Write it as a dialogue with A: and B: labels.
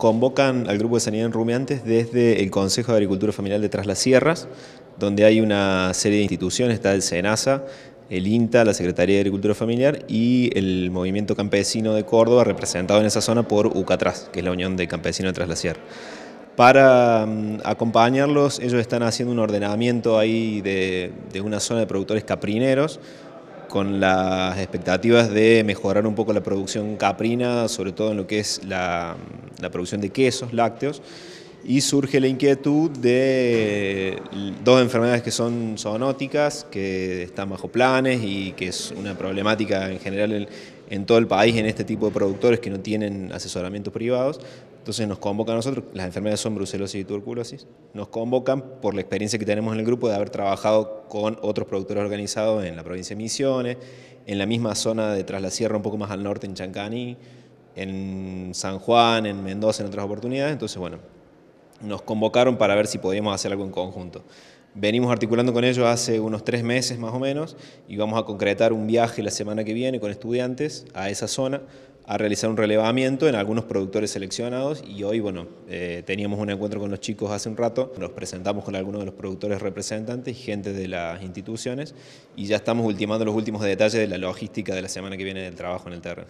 A: convocan al Grupo de Sanidad en Rumiantes desde el Consejo de Agricultura Familiar de Tras Sierras, donde hay una serie de instituciones, está el SENASA, el INTA, la Secretaría de Agricultura Familiar y el Movimiento Campesino de Córdoba, representado en esa zona por UCATRAS, que es la Unión de Campesinos de Tras Para mm, acompañarlos, ellos están haciendo un ordenamiento ahí de una zona de productores caprineros, con las expectativas de mejorar un poco la producción caprina, sobre todo en lo que es la, producción de quesos lácteos, y surge la inquietud de dos enfermedades que son zoonóticas, que están bajo planes y que es una problemática en general en, en todo el país en este tipo de productores que no tienen asesoramientos privados, entonces nos convocan a nosotros, las enfermedades son brucelosis y tuberculosis, nos convocan por la experiencia que tenemos en el grupo de haber trabajado con otros productores organizados en la provincia de Misiones, en la misma zona de Tras la Sierra, un poco más al norte, en Chancaní, en San Juan, en Mendoza, en otras oportunidades. Entonces, bueno, nos convocaron para ver si podíamos hacer algo en conjunto. Venimos articulando con ellos hace unos tres meses más o menos y vamos a concretar un viaje la semana que viene con estudiantes a esa zona a realizar un relevamiento en algunos productores seleccionados y hoy, bueno, eh, teníamos un encuentro con los chicos hace un rato, nos presentamos con algunos de los productores representantes y gente de las instituciones y ya estamos ultimando los últimos detalles de la logística de la semana que viene del trabajo en el terreno.